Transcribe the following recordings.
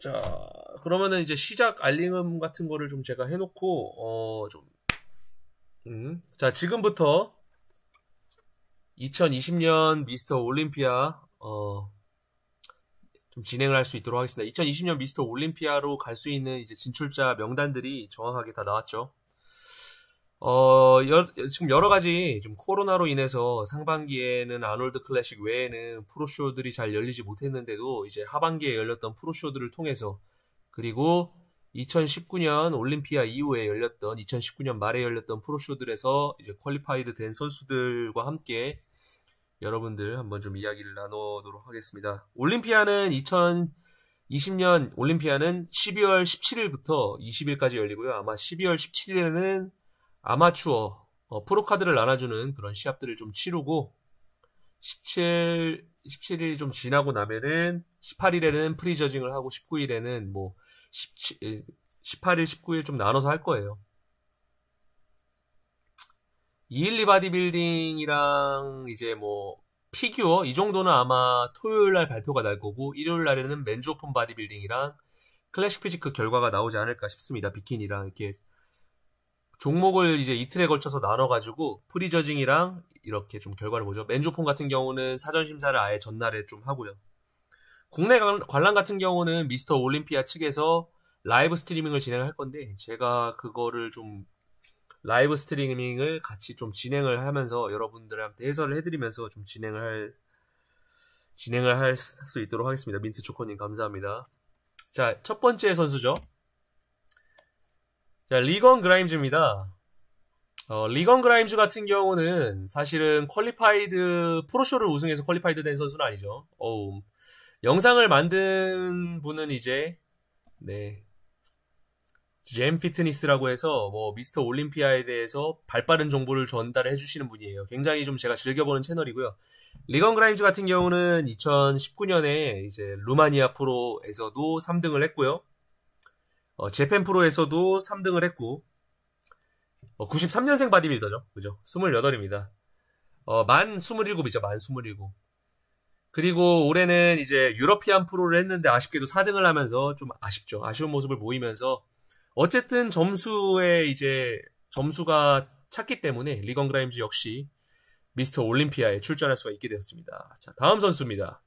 자, 그러면은 이제 시작 알림음 같은 거를 좀 제가 해놓고, 어, 좀, 음. 자, 지금부터 2020년 미스터 올림피아, 어, 좀 진행을 할 수 있도록 하겠습니다. 2020년 미스터 올림피아로 갈 수 있는 이제 진출자 명단들이 정확하게 다 나왔죠. 어, 여, 지금 여러 가지 좀 코로나로 인해서 상반기에는 아놀드 클래식 외에는 프로쇼들이 잘 열리지 못했는데도 이제 하반기에 열렸던 프로쇼들을 통해서 그리고 2019년 올림피아 이후에 열렸던 2019년 말에 열렸던 프로쇼들에서 이제 퀄리파이드 된 선수들과 함께 여러분들 한번 좀 이야기를 나누도록 하겠습니다. 올림피아는 2020년 올림피아는 12월 17일부터 20일까지 열리고요. 아마 12월 17일에는 아마추어 어, 프로 카드를 나눠주는 그런 시합들을 좀 치르고 17 17일 좀 지나고 나면은 18일에는 프리저징을 하고 19일에는 뭐 17, 18일 19일 좀 나눠서 할 거예요. 212 바디빌딩이랑 이제 뭐 피규어 이 정도는 아마 토요일 날 발표가 날 거고 일요일 날에는 맨즈 오픈 바디빌딩이랑 클래식 피지크 결과가 나오지 않을까 싶습니다. 비키니랑 이렇게 종목을 이제 이틀에 걸쳐서 나눠가지고 프리저징이랑 이렇게 좀 결과를 보죠. 맨주폰 같은 경우는 사전 심사를 아예 전날에 좀 하고요. 국내 관람 같은 경우는 미스터 올림피아 측에서 라이브 스트리밍을 진행할 건데 제가 그거를 좀 라이브 스트리밍을 같이 좀 진행을 하면서 여러분들한테 해설을 해드리면서 좀 진행을 할 진행을 할 수 있도록 하겠습니다. 민트 초코님 감사합니다. 자 첫 번째 선수죠. 자, 리건 그라임즈입니다. 어, 리건 그라임즈 같은 경우는 사실은 퀄리파이드 프로쇼를 우승해서 퀄리파이드 된 선수는 아니죠. 어우, 영상을 만든 분은 이제 네. 잼 피트니스라고 해서 뭐 미스터 올림피아에 대해서 발빠른 정보를 전달해 주시는 분이에요. 굉장히 좀 제가 즐겨보는 채널이고요. 리건 그라임즈 같은 경우는 2019년에 이제 루마니아 프로에서도 3등을 했고요. 어, 재팬 프로에서도 3등을 했고 어, 93년생 바디 빌더죠 그죠? 28입니다. 어, 만 27이죠. 만 27. 그리고 올해는 이제 유러피안 프로를 했는데 아쉽게도 4등을 하면서 좀 아쉽죠. 아쉬운 모습을 보이면서 어쨌든 점수에 이제 점수가 찼기 때문에 리건 그라임즈 역시 미스터 올림피아에 출전할 수가 있게 되었습니다. 자, 다음 선수입니다.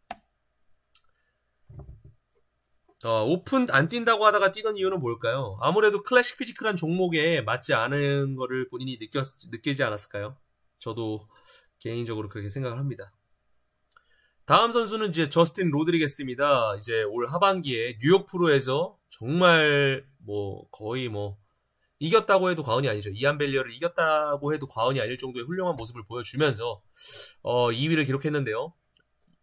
어, 오픈 안 뛴다고 하다가 뛰던 이유는 뭘까요? 아무래도 클래식 피지크란 종목에 맞지 않은 거를 본인이 느꼈, 느끼지 않았을까요? 저도 개인적으로 그렇게 생각을 합니다. 다음 선수는 이제 저스틴 로드리겠습니다. 이제 올 하반기에 뉴욕 프로에서 정말 뭐 거의 뭐 이겼다고 해도 과언이 아니죠. 이안 벨리어를 이겼다고 해도 과언이 아닐 정도의 훌륭한 모습을 보여주면서 어, 2위를 기록했는데요.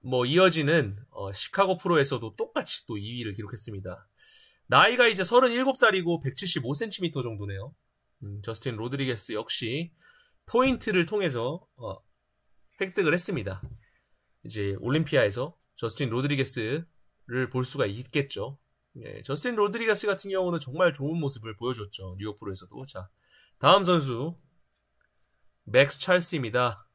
뭐 이어지는 어, 시카고 프로에서도 똑같이 또 2위를 기록했습니다. 나이가 이제 37살이고 175cm 정도네요. 음, 저스틴 로드리게스 역시 포인트를 통해서 어, 획득을 했습니다. 이제 올림피아에서 저스틴 로드리게스를 볼 수가 있겠죠. 예, 저스틴 로드리게스 같은 경우는 정말 좋은 모습을 보여줬죠. 뉴욕 프로에서도. 자, 다음 선수 맥스 찰스입니다.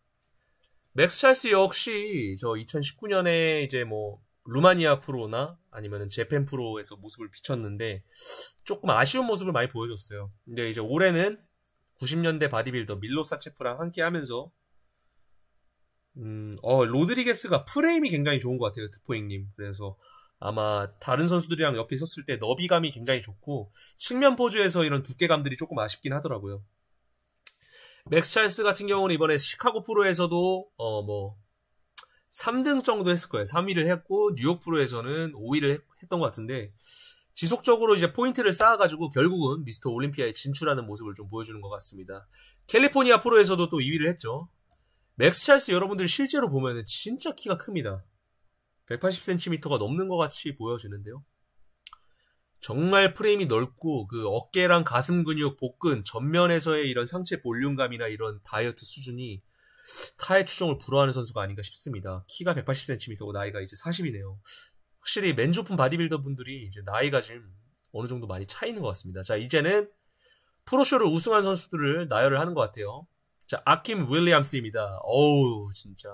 맥스 찰스 역시 저 2019년에 이제 뭐 루마니아 프로나 아니면은 재팬 프로에서 모습을 비쳤는데 조금 아쉬운 모습을 많이 보여줬어요. 근데 이제 올해는 90년대 바디빌더 밀로사체프랑 함께 하면서 음, 어, 로드리게스가 프레임이 굉장히 좋은 것 같아요, 드포잉님. 그래서 아마 다른 선수들이랑 옆에 있었을 때 너비감이 굉장히 좋고 측면 포즈에서 이런 두께감들이 조금 아쉽긴 하더라고요. 맥스 찰스 같은 경우는 이번에 시카고 프로에서도 어뭐 3등 정도 했을 거예요. 3위를 했고 뉴욕 프로에서는 5위를 했, 했던 것 같은데 지속적으로 이제 포인트를 쌓아가지고 결국은 미스터 올림피아에 진출하는 모습을 좀 보여주는 것 같습니다. 캘리포니아 프로에서도 또 2위를 했죠. 맥스 찰스 여러분들 실제로 보면 진짜 키가 큽니다. 180cm가 넘는 것 같이 보여지는데요. 정말 프레임이 넓고 그 어깨랑 가슴 근육, 복근 전면에서의 이런 상체 볼륨감이나 이런 다이어트 수준이 타의 추종을 불허하는 선수가 아닌가 싶습니다. 키가 180cm고 나이가 이제 40이네요. 확실히 맨조품 바디빌더 분들이 이제 나이가 좀 어느 정도 많이 차있는것 같습니다. 자, 이제는 프로쇼를 우승한 선수들을 나열을 하는 것 같아요. 자, 아킴 윌리엄스입니다. 어우, 진짜.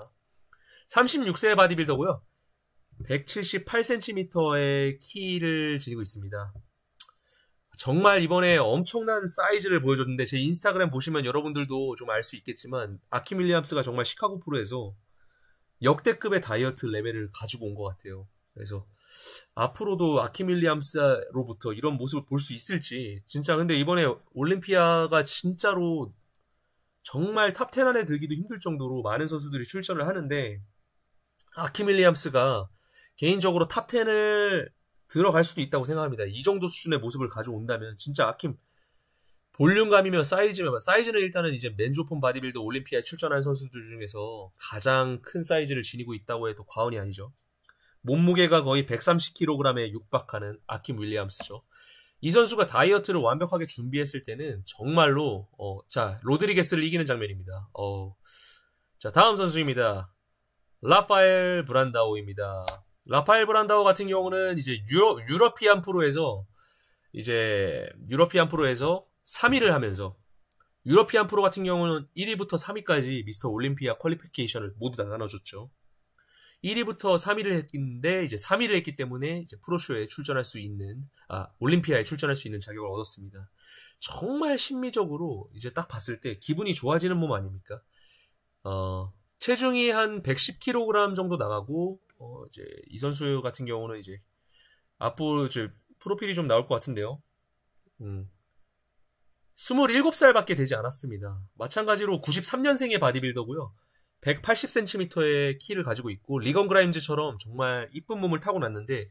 36세의 바디빌더고요. 178cm의 키를 지니고 있습니다. 정말 이번에 엄청난 사이즈를 보여줬는데 제 인스타그램 보시면 여러분들도 좀 알 수 있겠지만 아키 밀리암스가 정말 시카고 프로에서 역대급의 다이어트 레벨을 가지고 온 것 같아요. 그래서 앞으로도 아키 밀리암스로부터 이런 모습을 볼 수 있을지 진짜 근데 이번에 올림피아가 진짜로 정말 탑10 안에 들기도 힘들 정도로 많은 선수들이 출전을 하는데 아키 밀리암스가 개인적으로 탑 10을 들어갈 수도 있다고 생각합니다. 이 정도 수준의 모습을 가져온다면 진짜 아킴 볼륨감이며 사이즈면 사이즈는 일단은 이제 맨조폰 바디빌드 올림피아에 출전한 선수들 중에서 가장 큰 사이즈를 지니고 있다고 해도 과언이 아니죠. 몸무게가 거의 130kg에 육박하는 아킴 윌리엄스죠. 이 선수가 다이어트를 완벽하게 준비했을 때는 정말로 어, 자 로드리게스를 이기는 장면입니다. 어, 자 다음 선수입니다. 라파엘 브란다오입니다. 라파엘 브란다우 같은 경우는 이제 유럽 유러피안 프로에서 이제 유러피안 프로에서 3위를 하면서 유러피안 프로 같은 경우는 1위부터 3위까지 미스터 올림피아 퀄리피케이션을 모두 다 나눠줬죠. 1위부터 3위를 했는데 이제 3위를 했기 때문에 이제 프로쇼에 출전할 수 있는 아 올림피아에 출전할 수 있는 자격을 얻었습니다. 정말 심미적으로 이제 딱 봤을 때 기분이 좋아지는 몸 아닙니까? 어 체중이 한 110kg 정도 나가고 어, 이제 이 선수 같은 경우는 이제 앞으로 이제 프로필이 좀 나올 것 같은데요. 음. 27살밖에 되지 않았습니다. 마찬가지로 93년생의 바디빌더고요. 180cm의 키를 가지고 있고 리건 그라임즈처럼 정말 이쁜 몸을 타고났는데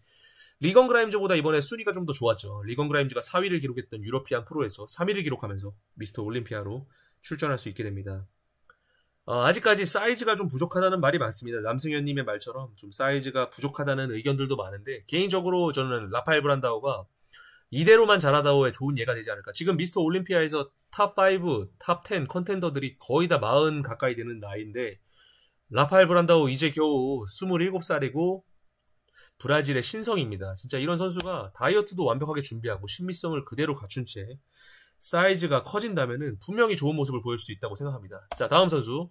리건 그라임즈보다 이번에 순위가 좀 더 좋았죠. 리건 그라임즈가 4위를 기록했던 유러피안 프로에서 3위를 기록하면서 미스터 올림피아로 출전할 수 있게 됩니다. 어, 아직까지 사이즈가 좀 부족하다는 말이 많습니다. 남승현님의 말처럼 좀 사이즈가 부족하다는 의견들도 많은데 개인적으로 저는 라파엘 브란다오가 이대로만 잘하다오에 좋은 예가 되지 않을까. 지금 미스터 올림피아에서 탑5, 탑 10 컨텐더들이 거의 다 40 가까이 되는 나이인데 라파엘 브란다오 이제 겨우 27살이고 브라질의 신성입니다. 진짜 이런 선수가 다이어트도 완벽하게 준비하고 신미성을 그대로 갖춘 채 사이즈가 커진다면 분명히 좋은 모습을 보일 수 있다고 생각합니다. 자, 다음 선수.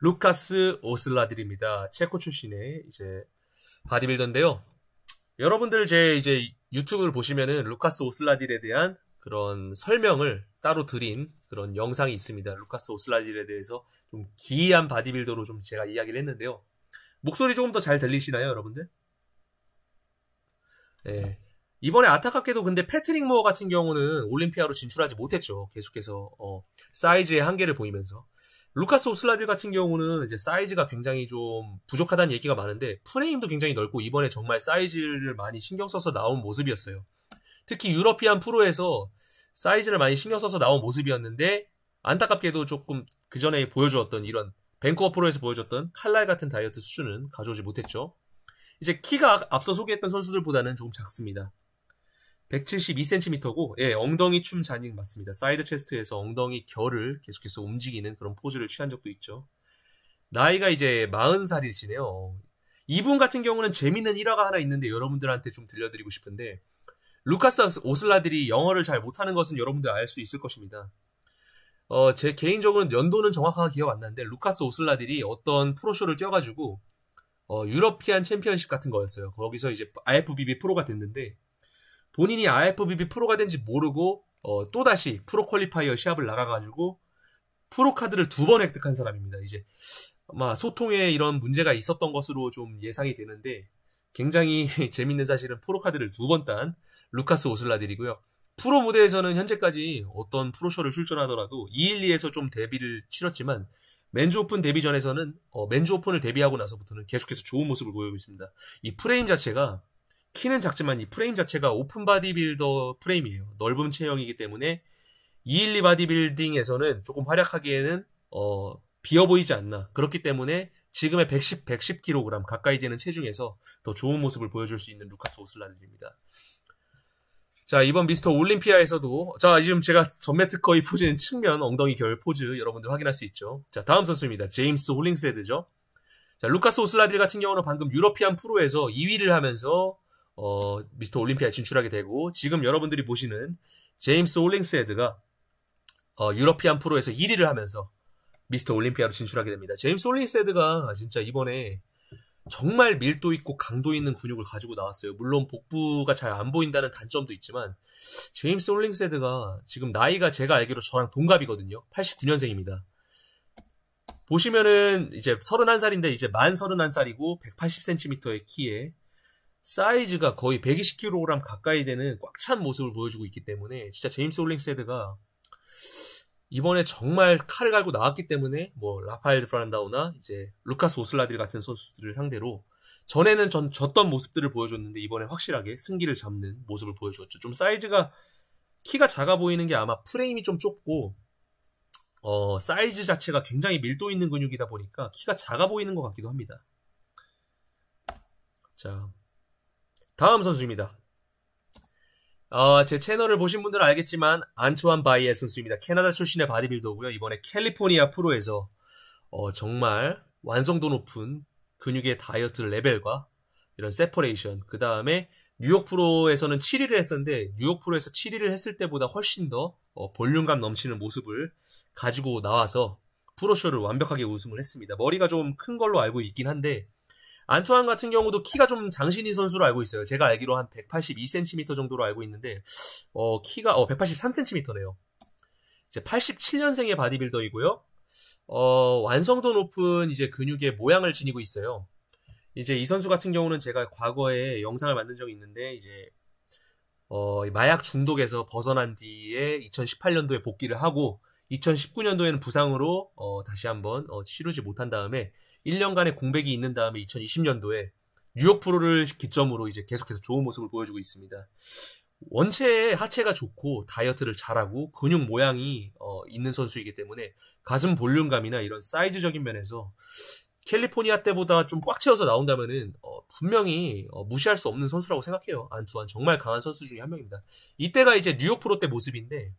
루카스 오슬라드입니다. 체코 출신의 이제 바디빌더인데요. 여러분들 제 이제 유튜브를 보시면은 루카스 오슬라딜에 대한 그런 설명을 따로 드린 그런 영상이 있습니다. 루카스 오슬라딜에 대해서 좀 기이한 바디빌더로 좀 제가 이야기를 했는데요. 목소리 조금 더 잘 들리시나요, 여러분들? 네. 이번에 안타깝게도 근데 패트릭 모어 같은 경우는 올림피아로 진출하지 못했죠. 계속해서 어, 사이즈의 한계를 보이면서 루카스 오슬라딜 같은 경우는 이제 사이즈가 굉장히 좀 부족하다는 얘기가 많은데 프레임도 굉장히 넓고 이번에 정말 사이즈를 많이 신경 써서 나온 모습이었어요. 특히 유러피안 프로에서 사이즈를 많이 신경 써서 나온 모습이었는데 안타깝게도 조금 그 전에 보여주었던 이런 벤쿠버 프로에서 보여줬던 칼날 같은 다이어트 수준은 가져오지 못했죠. 이제 키가 앞서 소개했던 선수들보다는 조금 작습니다. 172cm고 예, 엉덩이 춤 잔인 맞습니다. 사이드 체스트에서 엉덩이 결을 계속해서 움직이는 그런 포즈를 취한 적도 있죠. 나이가 이제 40살이시네요. 이분 같은 경우는 재밌는 일화가 하나 있는데 여러분들한테 좀 들려드리고 싶은데 루카스 오슬라들이 영어를 잘 못하는 것은 여러분들 알 수 있을 것입니다. 어, 제 개인적으로는 연도는 정확하게 기억 안 나는데 루카스 오슬라들이 어떤 프로쇼를 껴가지고 어, 유러피안 챔피언십 같은 거였어요. 거기서 이제 IFBB 프로가 됐는데 본인이 IFBB 프로가 된지 모르고 어, 또다시 프로 퀄리파이어 시합을 나가가지고 프로 카드를 두 번 획득한 사람입니다. 이제 아마 소통에 이런 문제가 있었던 것으로 좀 예상이 되는데 굉장히 재밌는 사실은 프로 카드를 두 번 딴 루카스 오슬라들이고요. 프로 무대에서는 현재까지 어떤 프로쇼를 출전하더라도 212에서 좀 데뷔를 치렀지만 맨즈 오픈 데뷔 전에서는 어, 맨즈 오픈을 데뷔하고 나서부터는 계속해서 좋은 모습을 보이고 있습니다. 이 프레임 자체가 키는 작지만 이 프레임 자체가 오픈 바디빌더 프레임이에요. 넓은 체형이기 때문에 212 바디빌딩에서는 조금 활약하기에는 어, 비어 보이지 않나. 그렇기 때문에 지금의 110, 110kg 가까이 되는 체중에서 더 좋은 모습을 보여줄 수 있는 루카스 오슬라르입니다. 자, 이번 미스터 올림피아에서도, 자, 지금 제가 전매 특허의 포즈는 측면 엉덩이 결 포즈 여러분들 확인할 수 있죠. 자, 다음 선수입니다. 제임스 홀링스헤드죠 자, 루카스 오슬라딜 같은 경우는 방금 유러피안 프로에서 2위를 하면서 어, 미스터 올림피아에 진출하게 되고 지금 여러분들이 보시는 제임스 올링스헤드가 어, 유러피안 프로에서 1위를 하면서 미스터 올림피아로 진출하게 됩니다. 제임스 올링스헤드가 진짜 이번에 정말 밀도 있고 강도 있는 근육을 가지고 나왔어요. 물론 복부가 잘 안 보인다는 단점도 있지만 제임스 올링스헤드가 지금 나이가 제가 알기로 저랑 동갑이거든요. 89년생입니다. 보시면은 이제 31살인데 이제 만 31살이고 180cm의 키에 사이즈가 거의 120kg 가까이 되는 꽉 찬 모습을 보여주고 있기 때문에 진짜 제임스 홀링세드가 이번에 정말 칼을 갈고 나왔기 때문에 뭐 라파엘 드 브란다우나 이제 루카스 오슬라딜 같은 선수들을 상대로 전에는 전 졌던 모습들을 보여줬는데 이번에 확실하게 승기를 잡는 모습을 보여주었죠. 좀 사이즈가 키가 작아 보이는 게 아마 프레임이 좀 좁고 어, 사이즈 자체가 굉장히 밀도 있는 근육이다 보니까 키가 작아 보이는 것 같기도 합니다. 자, 다음 선수입니다. 어, 제 채널을 보신 분들은 알겠지만 안투안 바이에 선수입니다. 캐나다 출신의 바디빌더고요. 이번에 캘리포니아 프로에서 어, 정말 완성도 높은 근육의 다이어트 레벨과 이런 세퍼레이션 그 다음에 뉴욕 프로에서는 7위를 했었는데 뉴욕 프로에서 7위를 했을 때보다 훨씬 더 어, 볼륨감 넘치는 모습을 가지고 나와서 프로쇼를 완벽하게 우승을 했습니다. 머리가 좀 큰 걸로 알고 있긴 한데 안투안 같은 경우도 키가 좀장신이 선수로 알고 있어요. 제가 알기로 한 182cm 정도로 알고 있는데 어 키가 어 183cm네요. 이제 87년생의 바디빌더이고요. 어 완성도 높은 이제 근육의 모양을 지니고 있어요. 이제 이 선수 같은 경우는 제가 과거에 영상을 만든 적이 있는데 이제 어 마약 중독에서 벗어난 뒤에 2018년도에 복귀를 하고 2019년도에는 부상으로 어 다시 한번 어 치르지 못한 다음에 1년간의 공백이 있는 다음에 2020년도에 뉴욕 프로를 기점으로 이제 계속해서 좋은 모습을 보여주고 있습니다. 원체 하체가 좋고 다이어트를 잘하고 근육 모양이 어, 있는 선수이기 때문에 가슴 볼륨감이나 이런 사이즈적인 면에서 캘리포니아 때보다 좀 꽉 채워서 나온다면은 어, 분명히 어, 무시할 수 없는 선수라고 생각해요. 안투안 정말 강한 선수 중에 한 명입니다. 이때가 이제 뉴욕 프로 때 모습인데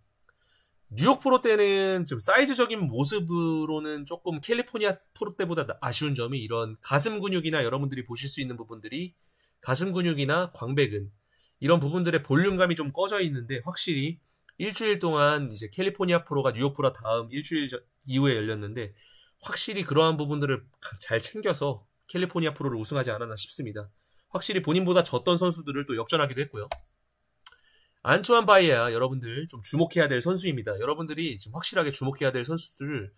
뉴욕 프로 때는 좀 사이즈적인 모습으로는 조금 캘리포니아 프로 때보다 아쉬운 점이 이런 가슴 근육이나 여러분들이 보실 수 있는 부분들이 가슴 근육이나 광배근 이런 부분들의 볼륨감이 좀 꺼져 있는데 확실히 일주일 동안 이제 캘리포니아 프로가 뉴욕 프로 다음 일주일 이후에 열렸는데 확실히 그러한 부분들을 잘 챙겨서 캘리포니아 프로를 우승하지 않았나 싶습니다. 확실히 본인보다 졌던 선수들을 또 역전하기도 했고요. 안추한 바이야 여러분들 좀 주목해야 될 선수입니다. 여러분들이 지금 확실하게 주목해야 될 선수들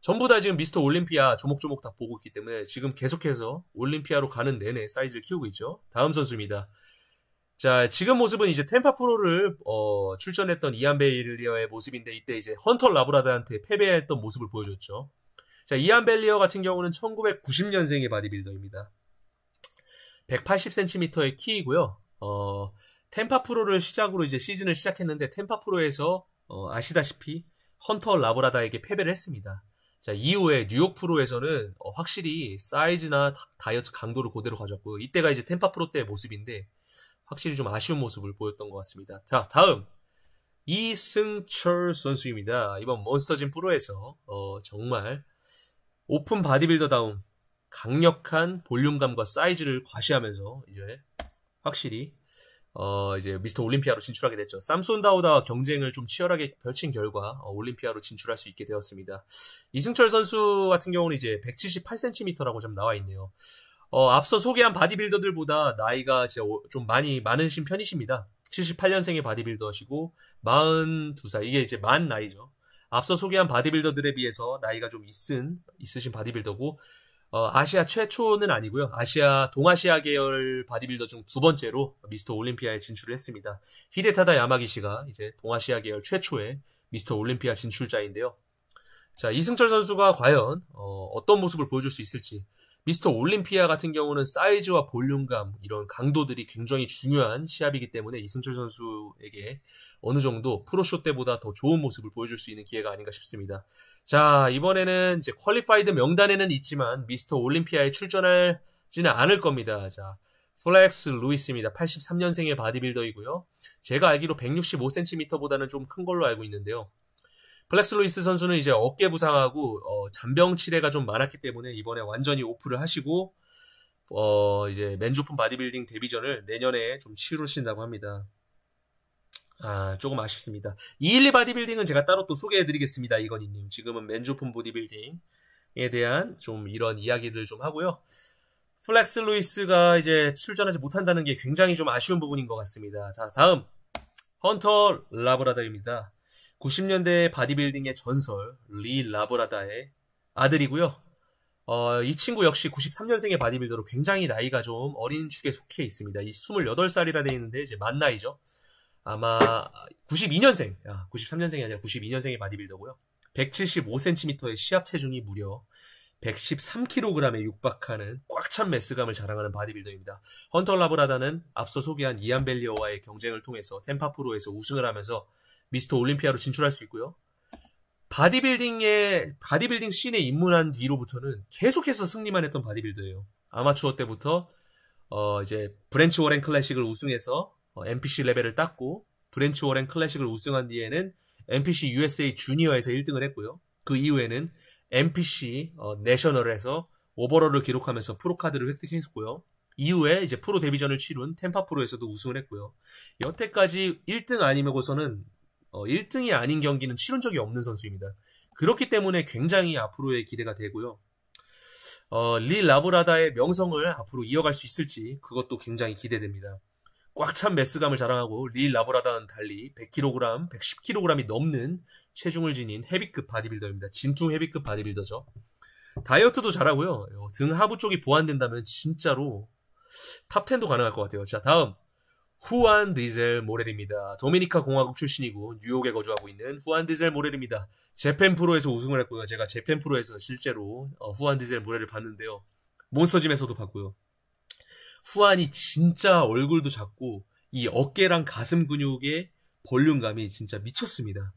전부 다 지금 미스터 올림피아 조목조목 다 보고 있기 때문에 지금 계속해서 올림피아로 가는 내내 사이즈를 키우고 있죠. 다음 선수입니다. 자, 지금 모습은 이제 템파 프로를 어, 출전했던 이안 벨리어의 모습인데 이때 이제 헌터 라브라드한테 패배했던 모습을 보여줬죠. 자, 이안 벨리어 같은 경우는 1990년생의 바디빌더입니다. 180cm의 키이고요. 어, 템파 프로를 시작으로 이제 시즌을 시작했는데 템파 프로에서 어, 아시다시피 헌터 라브라다에게 패배를 했습니다. 자 이후에 뉴욕 프로에서는 어, 확실히 사이즈나 다이어트 강도를 그대로 가졌고요. 이때가 이제 템파 프로 때의 모습인데 확실히 좀 아쉬운 모습을 보였던 것 같습니다. 자 다음 이승철 선수입니다. 이번 몬스터진 프로에서 어, 정말 오픈 바디빌더다운 강력한 볼륨감과 사이즈를 과시하면서 이제 확실히 어, 이제 미스터 올림피아로 진출하게 됐죠. 삼손다우다와 경쟁을 좀 치열하게 펼친 결과 어, 올림피아로 진출할 수 있게 되었습니다. 이승철 선수 같은 경우는 이제 178cm라고 좀 나와 있네요. 어, 앞서 소개한 바디빌더들보다 나이가 이제 좀 많이 많으신 편이십니다. 78년생의 바디빌더시고 42살 이게 이제 만 나이죠. 앞서 소개한 바디빌더들에 비해서 나이가 좀 있은 있으신 바디빌더고 어, 아시아 최초는 아니고요. 아시아 동아시아 계열 바디빌더 중 두 번째로 미스터 올림피아에 진출을 했습니다. 히데타다 야마기 씨가 이제 동아시아 계열 최초의 미스터 올림피아 진출자인데요. 자 이승철 선수가 과연 어, 어떤 모습을 보여줄 수 있을지 미스터 올림피아 같은 경우는 사이즈와 볼륨감 이런 강도들이 굉장히 중요한 시합이기 때문에 이승철 선수에게 어느 정도 프로쇼 때보다 더 좋은 모습을 보여줄 수 있는 기회가 아닌가 싶습니다. 자 이번에는 이제 퀄리파이드 명단에는 있지만 미스터 올림피아에 출전할지는 않을 겁니다. 자 플렉스 루이스입니다. 83년생의 바디빌더이고요. 제가 알기로 165cm보다는 좀 큰 걸로 알고 있는데요. 플렉스 루이스 선수는 이제 어깨 부상하고 어, 잔병 치레가 좀 많았기 때문에 이번에 완전히 오프를 하시고 어, 이제 맨조픈 바디빌딩 데뷔전을 내년에 좀 치르신다고 합니다. 아, 조금 아쉽습니다. 212 바디빌딩은 제가 따로 또 소개해드리겠습니다. 이건희님. 지금은 맨조픈 보디빌딩에 대한 좀 이런 이야기들 좀 하고요. 플렉스 루이스가 이제 출전하지 못한다는 게 굉장히 좀 아쉬운 부분인 것 같습니다. 자, 다음. 헌터 라브라더입니다. 90년대 바디빌딩의 전설 리 라브라다의 아들이고요. 어, 이 친구 역시 93년생의 바디빌더로 굉장히 나이가 좀 어린 축에 속해 있습니다. 이 28살이라 되어 있는데 이제 만 나이죠. 아마 92년생, 아, 93년생이 아니라 92년생의 바디빌더고요. 175cm의 시합 체중이 무려 113kg에 육박하는 꽉 찬 매스감을 자랑하는 바디빌더입니다. 헌터 라브라다는 앞서 소개한 이안 벨리어와의 경쟁을 통해서 템파프로에서 우승을 하면서 미스터 올림피아로 진출할 수 있고요. 바디빌딩에 바디빌딩 씬에 입문한 뒤로부터는 계속해서 승리만 했던 바디빌더예요. 아마추어 때부터 어 이제 브랜치 워렌 클래식을 우승해서 어, NPC 레벨을 땄고 브랜치 워렌 클래식을 우승한 뒤에는 NPC USA 주니어에서 1등을 했고요. 그 이후에는 NPC 어, 내셔널에서 오버롤을 기록하면서 프로 카드를 획득했고요. 이후에 이제 프로 데뷔전을 치룬 템파 프로에서도 우승을 했고요. 여태까지 1등 아니면고서는 어, 1등이 아닌 경기는 치른 적이 없는 선수입니다. 그렇기 때문에 굉장히 앞으로의 기대가 되고요. 어, 리 라브라다의 명성을 앞으로 이어갈 수 있을지 그것도 굉장히 기대됩니다. 꽉 찬 매스감을 자랑하고 리 라브라다는 달리 100kg, 110kg이 넘는 체중을 지닌 헤비급 바디빌더입니다. 진퉁 헤비급 바디빌더죠. 다이어트도 잘하고요. 어, 등 하부 쪽이 보완된다면 진짜로 탑10도 가능할 것 같아요. 자, 다음. 후안 디젤 모렐입니다. 도미니카 공화국 출신이고 뉴욕에 거주하고 있는 후안 디젤 모렐입니다. 재팬 프로에서 우승을 했고요. 제가 재팬 프로에서 실제로 어, 후안 디젤 모렐을 봤는데요. 몬스터짐에서도 봤고요. 후안이 진짜 얼굴도 작고 이 어깨랑 가슴 근육의 볼륨감이 진짜 미쳤습니다.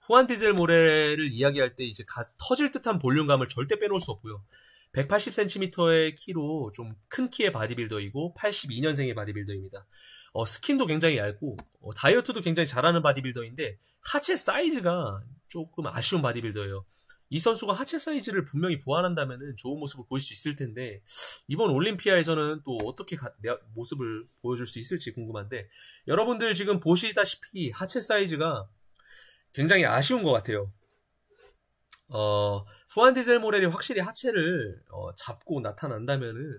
후안 디젤 모렐을 이야기할 때 이제 가, 터질 듯한 볼륨감을 절대 빼놓을 수 없고요. 180cm의 키로 좀 큰 키의 바디빌더이고 82년생의 바디빌더입니다. 어, 스킨도 굉장히 얇고 어, 다이어트도 굉장히 잘하는 바디빌더인데 하체 사이즈가 조금 아쉬운 바디빌더예요. 이 선수가 하체 사이즈를 분명히 보완한다면 좋은 모습을 보일 수 있을 텐데 이번 올림피아에서는 또 어떻게 가, 모습을 보여줄 수 있을지 궁금한데 여러분들 지금 보시다시피 하체 사이즈가 굉장히 아쉬운 것 같아요. 어, 후안 디젤 모렐이 확실히 하체를 어, 잡고 나타난다면은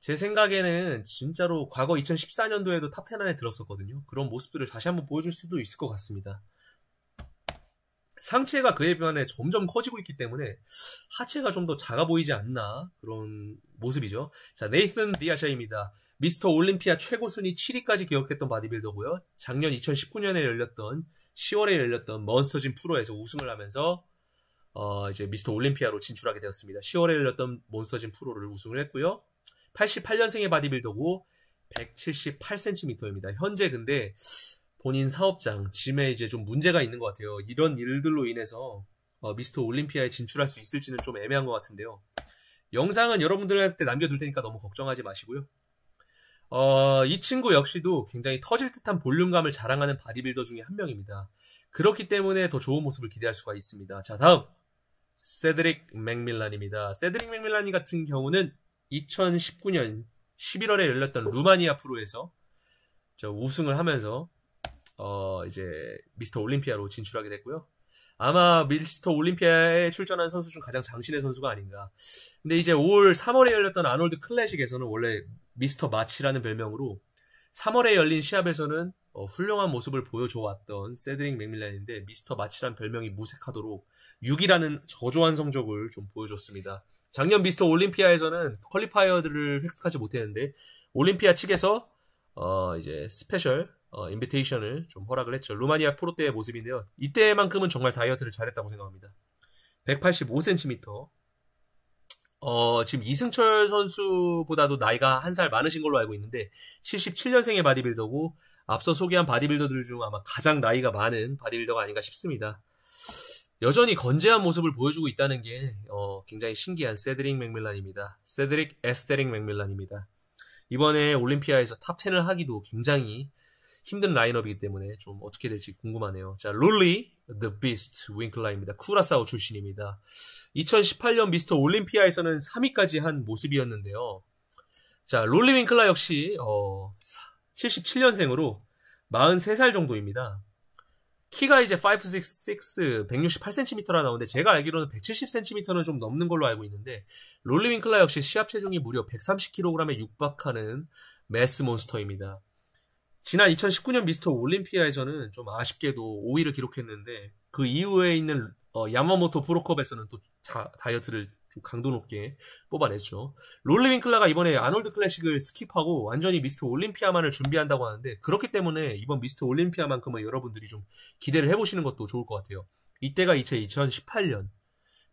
제 생각에는 진짜로 과거 2014년도에도 탑10 안에 들었었거든요. 그런 모습들을 다시 한번 보여줄 수도 있을 것 같습니다. 상체가 그에 비해 점점 커지고 있기 때문에 하체가 좀 더 작아 보이지 않나 그런 모습이죠. 자, 네이슨 디아샤입니다. 미스터 올림피아 최고 순위 7위까지 기억했던 바디빌더고요. 작년 2019년에 열렸던 10월에 열렸던 먼스터진 프로에서 우승을 하면서 어, 이제 미스터 올림피아로 진출하게 되었습니다. 10월에 열렸던 몬스터진 프로를 우승을 했고요. 88년생의 바디빌더고 178cm입니다. 현재 근데 본인 사업장 짐에 이제 좀 문제가 있는 것 같아요. 이런 일들로 인해서 어, 미스터 올림피아에 진출할 수 있을지는 좀 애매한 것 같은데요. 영상은 여러분들한테 남겨둘 테니까 너무 걱정하지 마시고요. 어, 이 친구 역시도 굉장히 터질 듯한 볼륨감을 자랑하는 바디빌더 중에 한 명입니다. 그렇기 때문에 더 좋은 모습을 기대할 수가 있습니다. 자, 다음. 세드릭 맥밀란입니다. 세드릭 맥밀란 같은 경우는 2019년 11월에 열렸던 루마니아 프로에서 우승을 하면서 어 이제 미스터 올림피아로 진출하게 됐고요. 아마 미스터 올림피아에 출전한 선수 중 가장 장신의 선수가 아닌가. 근데 이제 올 3월에 열렸던 아놀드 클래식에서는 원래 미스터 마치라는 별명으로 3월에 열린 시합에서는 어, 훌륭한 모습을 보여줘 왔던 세드릭 맥밀란인데 미스터 마치란 별명이 무색하도록 6위라는 저조한 성적을 좀 보여줬습니다. 작년 미스터 올림피아에서는 퀄리파이어들을 획득하지 못했는데 올림피아 측에서 어, 이제 스페셜 어, 인비테이션을 좀 허락을 했죠. 루마니아 프로 때의 모습인데요. 이때만큼은 정말 다이어트를 잘했다고 생각합니다. 185cm. 어, 지금 이승철 선수보다도 나이가 한 살 많으신 걸로 알고 있는데 77년생의 바디빌더고 앞서 소개한 바디빌더들 중 아마 가장 나이가 많은 바디빌더가 아닌가 싶습니다. 여전히 건재한 모습을 보여주고 있다는 게 어, 굉장히 신기한 세드릭 맥밀란입니다. 세드릭 에스테릭 맥밀란입니다. 이번에 올림피아에서 탑10을 하기도 굉장히 힘든 라인업이기 때문에 좀 어떻게 될지 궁금하네요. 자, 롤리 t 비스트, 윙클라입니다. 쿠라사오 출신입니다. 2018년 미스터 올림피아에서는 3위까지 한 모습이었는데요. 자, 롤리 윙클라 역시 어, 77년생으로 43살 정도입니다. 키가 이제 566, 168cm라 나오는데 제가 알기로는 170cm는 좀 넘는 걸로 알고 있는데 롤리 윙클라 역시 시합 체중이 무려 130kg에 육박하는 매스 몬스터입니다. 지난 2019년 미스터 올림피아에서는 좀 아쉽게도 5위를 기록했는데 그 이후에 있는 어, 야마모토 프로컵에서는 또 자, 다이어트를 좀 강도 높게 뽑아냈죠. 롤리 윙클라가 이번에 아놀드 클래식을 스킵하고 완전히 미스터 올림피아만을 준비한다고 하는데 그렇기 때문에 이번 미스터 올림피아만큼은 여러분들이 좀 기대를 해보시는 것도 좋을 것 같아요. 이때가 이제 2018년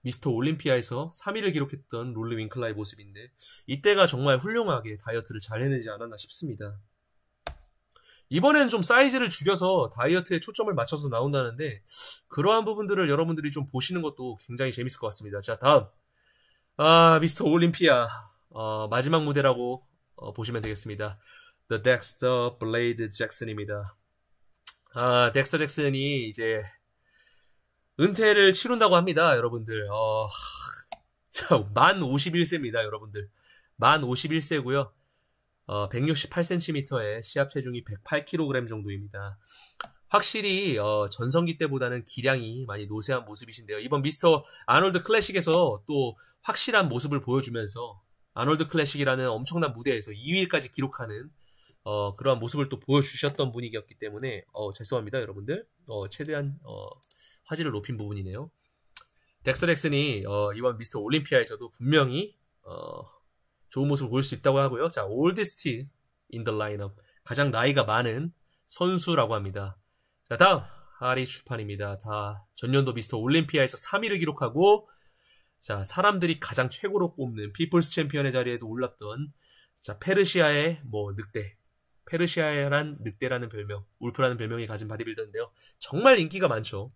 미스터 올림피아에서 3위를 기록했던 롤리 윙클라의 모습인데 이때가 정말 훌륭하게 다이어트를 잘 해내지 않았나 싶습니다. 이번에는좀 사이즈를 줄여서 다이어트에 초점을 맞춰서 나온다는데 그러한 부분들을 여러분들이 좀 보시는 것도 굉장히 재밌을 것 같습니다. 자 다음 아, 미스터 올림피아. 어, 마지막 무대라고 어, 보시면 되겠습니다. The Dexter Blade Jackson입니다. 아, 덱스터 잭슨이 이제 은퇴를 치른다고 합니다, 여러분들. 어, 만 51세입니다, 여러분들. 만 51세고요. 어, 168cm에 시합 체중이 108kg 정도입니다. 확실히 어, 전성기 때보다는 기량이 많이 노세한 모습이신데요. 이번 미스터 아놀드 클래식에서 또 확실한 모습을 보여주면서 아놀드 클래식이라는 엄청난 무대에서 2위까지 기록하는 어, 그러한 모습을 또 보여주셨던 분이었기 때문에 어, 죄송합니다 여러분들 어, 최대한 어, 화질을 높인 부분이네요. 덱스렉슨이 어, 이번 미스터 올림피아에서도 분명히 좋은 모습을 보일 수 있다고 하고요. 자올드스틸 인 더 라인업 가장 나이가 많은 선수라고 합니다. 자, 다음. 하리 출판입니다. 다 전년도 미스터 올림피아에서 3위를 기록하고 자, 사람들이 가장 최고로 꼽는 피플스 챔피언의 자리에도 올랐던 자, 페르시아의 뭐 늑대. 페르시아란 늑대라는 별명, 울프라는 별명이 가진 바디빌더인데요. 정말 인기가 많죠.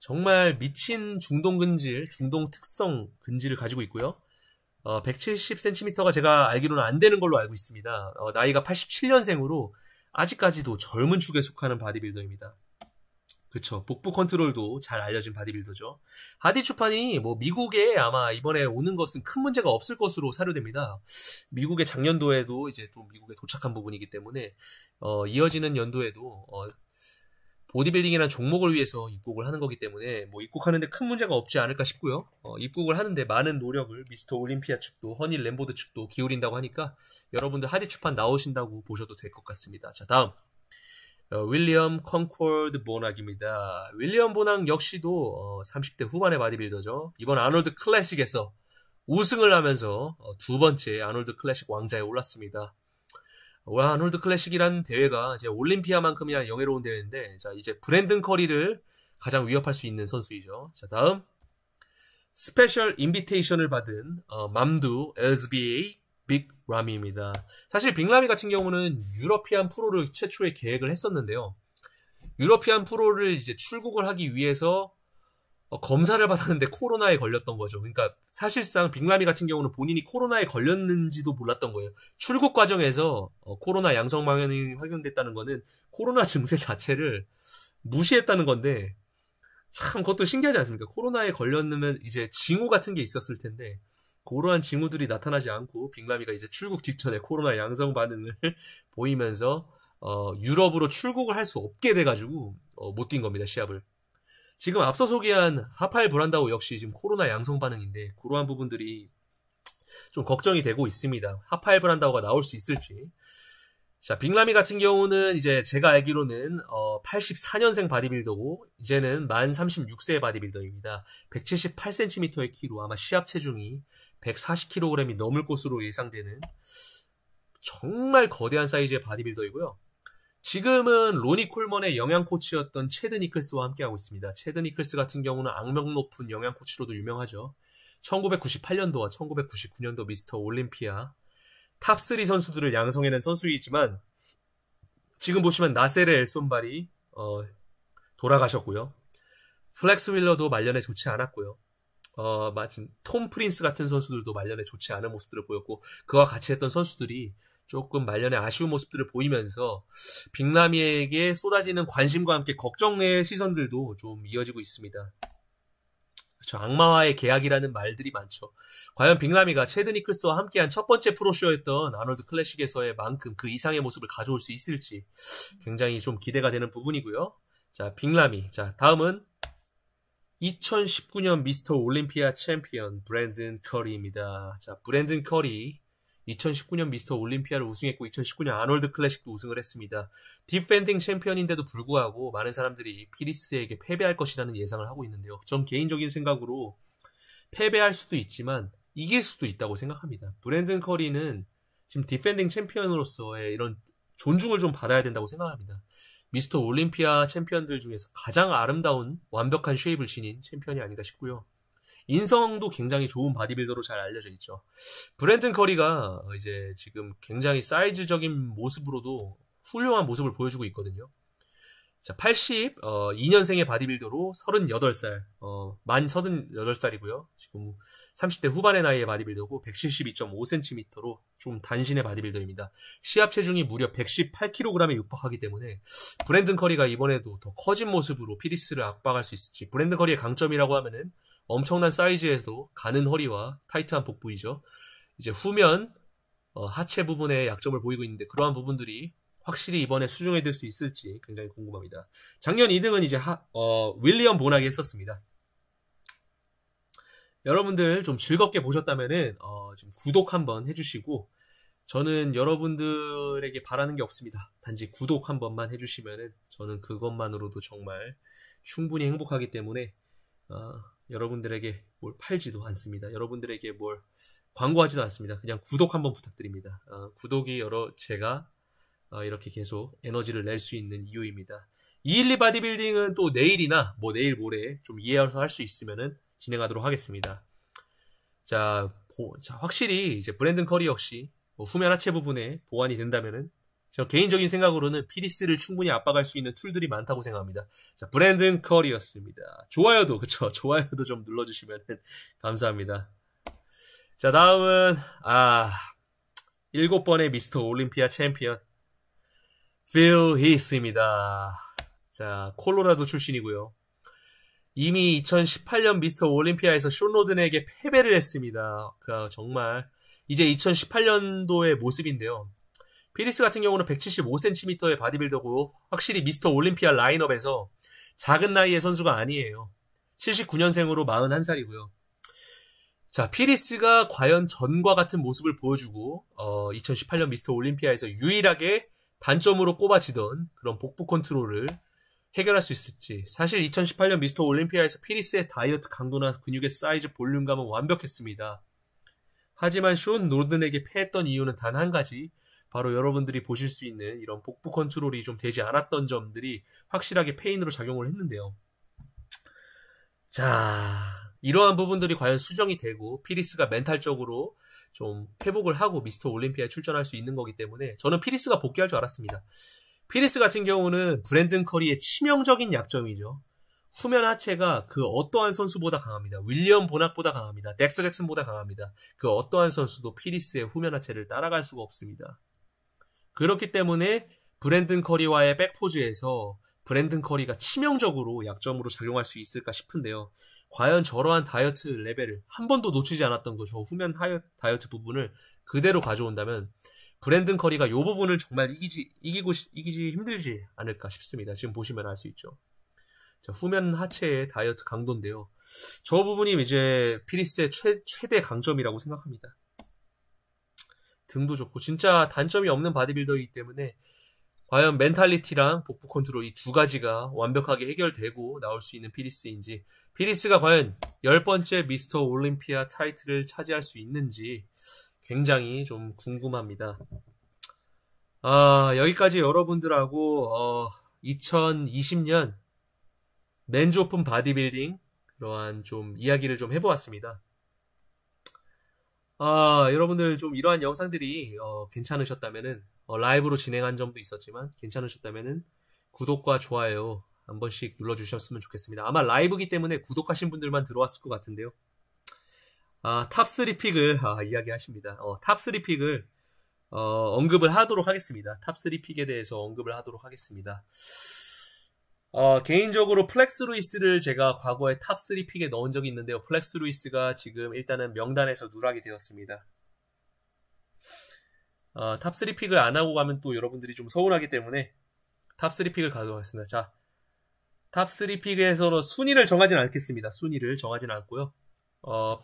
정말 미친 중동 근질, 중동 특성 근질을 가지고 있고요. 어, 170cm가 제가 알기로는 안 되는 걸로 알고 있습니다. 어, 나이가 87년생으로 아직까지도 젊은 축에 속하는 바디빌더입니다. 그렇죠. 복부 컨트롤도 잘 알려진 바디빌더죠. 하디 추판이 뭐 미국에 아마 이번에 오는 것은 큰 문제가 없을 것으로 사료됩니다. 미국의 작년도에도 이제 또 미국에 도착한 부분이기 때문에 어, 이어지는 연도에도 어, 보디빌딩이라는 종목을 위해서 입국을 하는 거기 때문에 뭐 입국하는데 큰 문제가 없지 않을까 싶고요. 어, 입국을 하는데 많은 노력을 미스터 올림피아 측도 허니 램보드 측도 기울인다고 하니까 여러분들 하디 출판 나오신다고 보셔도 될 것 같습니다. 자 다음 어, 윌리엄 컨콜드 보낙입니다. 윌리엄 보낙 역시도 어, 30대 후반의 바디빌더죠. 이번 아놀드 클래식에서 우승을 하면서 어, 두 번째 아놀드 클래식 왕자에 올랐습니다. 라놀드 클래식이란 대회가 이제 올림피아만큼이나 영예로운 대회인데 자 이제 브랜든 커리를 가장 위협할 수 있는 선수이죠. 자 다음 스페셜 인비테이션을 받은 어, 맘두 LSBA 빅 라미입니다. 사실 빅 라미 같은 경우는 유러피안 프로를 최초에 계획을 했었는데요. 유러피안 프로를 이제 출국을 하기 위해서 어, 검사를 받았는데 코로나에 걸렸던 거죠. 그러니까 사실상 빅라미 같은 경우는 본인이 코로나에 걸렸는지도 몰랐던 거예요. 출국 과정에서 어, 코로나 양성 방향이 확인됐다는 거는 코로나 증세 자체를 무시했다는 건데 참 그것도 신기하지 않습니까? 코로나에 걸렸으면 이제 징후 같은 게 있었을 텐데 그러한 징후들이 나타나지 않고 빅라미가 이제 출국 직전에 코로나 양성 반응을 보이면서 어, 유럽으로 출국을 할 수 없게 돼가지고 어, 못뛴 겁니다 시합을. 지금 앞서 소개한 하팔 파 브란다오 역시 지금 코로나 양성 반응인데 그러한 부분들이 좀 걱정이 되고 있습니다. 하팔 파 브란다오가 나올 수 있을지. 자, 빅라미 같은 경우는 이제 제가 알기로는 어, 84년생 바디빌더고 이제는 만 36세의 바디빌더입니다. 178cm의 키로 아마 시합 체중이 140kg이 넘을 것으로 예상되는 정말 거대한 사이즈의 바디빌더이고요. 지금은 로니 콜먼의 영양 코치였던 체드 니클스와 함께하고 있습니다. 체드 니클스 같은 경우는 악명 높은 영양 코치로도 유명하죠. 1998년도와 1999년도 미스터 올림피아 탑3 선수들을 양성해낸 선수이지만 지금 보시면 나세르 엘손발이 어, 돌아가셨고요. 플렉스 윌러도 말년에 좋지 않았고요. 어, 마침 톰 프린스 같은 선수들도 말년에 좋지 않은 모습들을 보였고 그와 같이 했던 선수들이 조금 말년에 아쉬운 모습들을 보이면서 빅라미에게 쏟아지는 관심과 함께 걱정의 시선들도 좀 이어지고 있습니다. 그렇죠. 악마와의 계약이라는 말들이 많죠. 과연 빅라미가 체드 니클스와 함께한 첫 번째 프로쇼였던 아놀드 클래식에서의 만큼 그 이상의 모습을 가져올 수 있을지 굉장히 좀 기대가 되는 부분이고요. 자, 빅라미. 자, 다음은 2019년 미스터 올림피아 챔피언 브랜든 커리입니다. 자, 브랜든 커리. 2019년 미스터 올림피아를 우승했고 2019년 아놀드 클래식도 우승을 했습니다. 디펜딩 챔피언인데도 불구하고 많은 사람들이 피리스에게 패배할 것이라는 예상을 하고 있는데요. 전 개인적인 생각으로 패배할 수도 있지만 이길 수도 있다고 생각합니다. 브랜든 커리는 지금 디펜딩 챔피언으로서의 이런 존중을 좀 받아야 된다고 생각합니다. 미스터 올림피아 챔피언들 중에서 가장 아름다운 완벽한 쉐입을 지닌 챔피언이 아닌가 싶고요. 인성도 굉장히 좋은 바디빌더로 잘 알려져 있죠. 브랜든 커리가 이제 지금 굉장히 사이즈적인 모습으로도 훌륭한 모습을 보여주고 있거든요. 자, 80, 어, 2년생의 바디빌더로 38살, 어, 만 38살이고요. 지금 30대 후반의 나이의 바디빌더고 172.5cm로 좀 단신의 바디빌더입니다. 시합 체중이 무려 118kg에 육박하기 때문에 브랜든 커리가 이번에도 더 커진 모습으로 피리스를 압박할 수 있을지 브랜든 커리의 강점이라고 하면은 엄청난 사이즈에도 가는 허리와 타이트한 복부이죠. 이제 후면 어, 하체 부분에 약점을 보이고 있는데 그러한 부분들이 확실히 이번에 수정해 들수 있을지 굉장히 궁금합니다. 작년 2등은 이제 하, 어, 윌리엄 보나게 했었습니다. 여러분들 좀 즐겁게 보셨다면은 어, 좀 구독 한번 해주시고 저는 여러분들에게 바라는 게 없습니다. 단지 구독 한 번만 해주시면은 저는 그것만으로도 정말 충분히 행복하기 때문에 어, 여러분들에게 뭘 팔지도 않습니다. 여러분들에게 뭘 광고하지도 않습니다. 그냥 구독 한번 부탁드립니다. 어, 구독이 여러 제가 어, 이렇게 계속 에너지를 낼 수 있는 이유입니다. 212 바디빌딩은 또 내일이나 뭐 내일 모레 좀 이해해서 할 수 있으면은 진행하도록 하겠습니다. 자, 보, 자 확실히 이제 브랜든 커리 역시 뭐 후면 하체 부분에 보완이 된다면은 저 개인적인 생각으로는 피리스를 충분히 압박할 수 있는 툴들이 많다고 생각합니다. 자, 브랜든 커리였습니다. 좋아요도 그쵸? 좋아요도 좀 눌러주시면 감사합니다. 자, 다음은 아 일곱 번의 미스터 올림피아 챔피언 필 히스입니다. 자, 콜로라도 출신이고요. 이미 2018년 미스터 올림피아에서 쇼노든에게 패배를 했습니다. 그 정말 이제 2018년도의 모습인데요. 피리스 같은 경우는 175cm의 바디빌더고 확실히 미스터 올림피아 라인업에서 작은 나이의 선수가 아니에요. 79년생으로 41살이고요. 자, 피리스가 과연 전과 같은 모습을 보여주고 어, 2018년 미스터 올림피아에서 유일하게 단점으로 꼽아지던 그런 복부 컨트롤을 해결할 수 있을지. 사실 2018년 미스터 올림피아에서 피리스의 다이어트 강도나 근육의 사이즈 볼륨감은 완벽했습니다. 하지만 쇼 노든에게 패했던 이유는 단 한 가지. 바로 여러분들이 보실 수 있는 이런 복부 컨트롤이 좀 되지 않았던 점들이 확실하게 페인으로 작용을 했는데요. 자, 이러한 부분들이 과연 수정이 되고 피리스가 멘탈적으로 좀 회복을 하고 미스터 올림피아에 출전할 수 있는 거기 때문에 저는 피리스가 복귀할 줄 알았습니다. 피리스 같은 경우는 브랜든 커리의 치명적인 약점이죠. 후면 하체가 그 어떠한 선수보다 강합니다. 윌리엄 보낙보다 강합니다. 넥스 잭슨보다 강합니다. 그 어떠한 선수도 피리스의 후면 하체를 따라갈 수가 없습니다. 그렇기 때문에 브랜든 커리와의 백포즈에서 브랜든 커리가 치명적으로 약점으로 작용할 수 있을까 싶은데요. 과연 저러한 다이어트 레벨을 한 번도 놓치지 않았던 거죠. 그 후면 다이어트 부분을 그대로 가져온다면 브랜든 커리가 이 부분을 정말 이기지 이기고 이기지 힘들지 않을까 싶습니다. 지금 보시면 알 수 있죠. 자, 후면 하체의 다이어트 강도인데요. 저 부분이 이제 피리스의 최, 최대 강점이라고 생각합니다. 등도 좋고 진짜 단점이 없는 바디빌더이기 때문에 과연 멘탈리티랑 복부 컨트롤 이 두 가지가 완벽하게 해결되고 나올 수 있는 피리스인지 피리스가 과연 열 번째 미스터 올림피아 타이틀을 차지할 수 있는지 굉장히 좀 궁금합니다. 아 여기까지 여러분들하고 어, 2020년 맨즈 오픈 바디빌딩 그러한 좀 이야기를 좀 해보았습니다. 아, 여러분들 좀 이러한 영상들이 어, 괜찮으셨다면은 어, 라이브로 진행한 점도 있었지만 괜찮으셨다면은 구독과 좋아요 한 번씩 눌러주셨으면 좋겠습니다. 아마 라이브기 때문에 구독하신 분들만 들어왔을 것 같은데요. 아, 탑3 픽을 아, 이야기하십니다. 어, 탑3 픽을 어, 언급을 하도록 하겠습니다. 탑3 픽에 대해서 언급을 하도록 하겠습니다. 어, 개인적으로 플렉스 루이스를 제가 과거에 탑3 픽에 넣은 적이 있는데요. 플렉스 루이스가 지금 일단은 명단에서 누락이 되었습니다. 어, 탑3 픽을 안 하고 가면 또 여러분들이 좀 서운하기 때문에 탑3 픽을 가져가겠습니다. 자, 탑3 픽에서는 순위를 정하진 않겠습니다. 순위를 정하진 않고요. 어,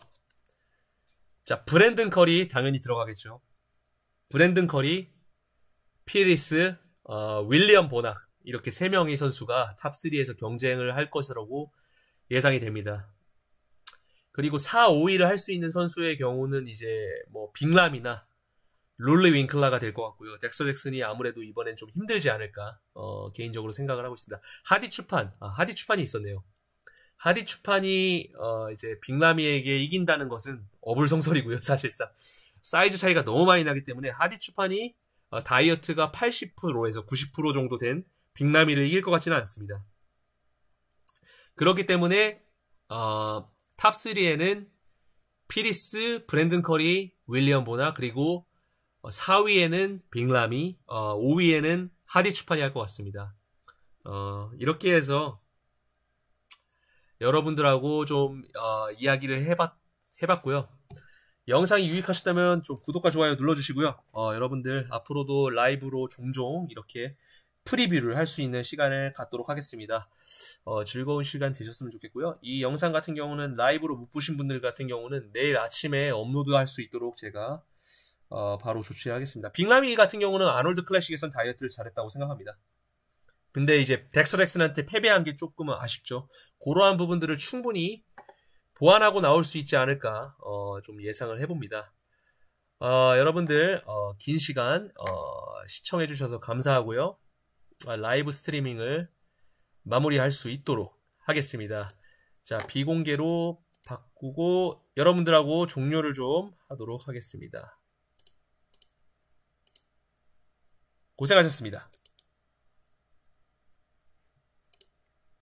자, 브랜든 커리 당연히 들어가겠죠. 브랜든 커리, 피리스, 어, 윌리엄 보낙. 이렇게 세 명의 선수가 탑 3에서 경쟁을 할 것이라고 예상이 됩니다. 그리고 4, 5위를 할 수 있는 선수의 경우는 이제 뭐 빅람이나 롤리 윙클라가 될 것 같고요. 덱서 잭슨이 아무래도 이번엔 좀 힘들지 않을까 어, 개인적으로 생각을 하고 있습니다. 하디 추판, 아, 하디 추판이 있었네요. 하디 추판이 어, 이제 빅라미에게 이긴다는 것은 어불성설이고요. 사실상 사이즈 차이가 너무 많이 나기 때문에 하디 추판이 어, 다이어트가 80%에서 90% 정도 된 빅나미를 이길 것 같지는 않습니다. 그렇기 때문에 어, 탑 3에는 피리스, 브랜든 커리, 윌리엄 보나 그리고 4위에는 어, 빅라미, 어, 5위에는 하디 추판이 할 것 같습니다. 어, 이렇게 해서 여러분들하고 좀 어, 이야기를 해봤, 해봤고요. 영상이 유익하셨다면 좀 구독과 좋아요 눌러주시고요. 어, 여러분들 앞으로도 라이브로 종종 이렇게 프리뷰를 할 수 있는 시간을 갖도록 하겠습니다. 어, 즐거운 시간 되셨으면 좋겠고요. 이 영상 같은 경우는 라이브로 못 보신 분들 같은 경우는 내일 아침에 업로드할 수 있도록 제가 어, 바로 조치하겠습니다. 빅라미 같은 경우는 아놀드 클래식에선 다이어트를 잘했다고 생각합니다. 근데 이제 덱스렉슨한테 패배한 게 조금은 아쉽죠. 고러한 부분들을 충분히 보완하고 나올 수 있지 않을까 어, 좀 예상을 해봅니다. 어, 여러분들 어, 긴 시간 어, 시청해주셔서 감사하고요. 아, 라이브 스트리밍을 마무리할 수 있도록 하겠습니다. 자, 비공개로 바꾸고 여러분들하고 종료를 좀 하도록 하겠습니다. 고생하셨습니다.